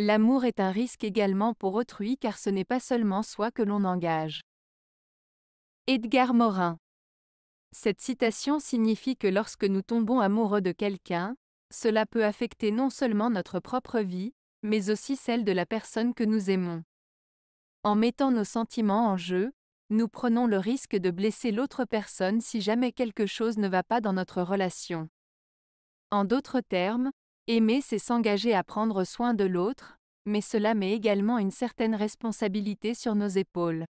L'amour est un risque également pour autrui car ce n'est pas seulement soi que l'on engage. Edgar Morin Cette citation signifie que lorsque nous tombons amoureux de quelqu'un, cela peut affecter non seulement notre propre vie, mais aussi celle de la personne que nous aimons. En mettant nos sentiments en jeu, nous prenons le risque de blesser l'autre personne si jamais quelque chose ne va pas dans notre relation. En d'autres termes, Aimer, c'est s'engager à prendre soin de l'autre, mais cela met également une certaine responsabilité sur nos épaules.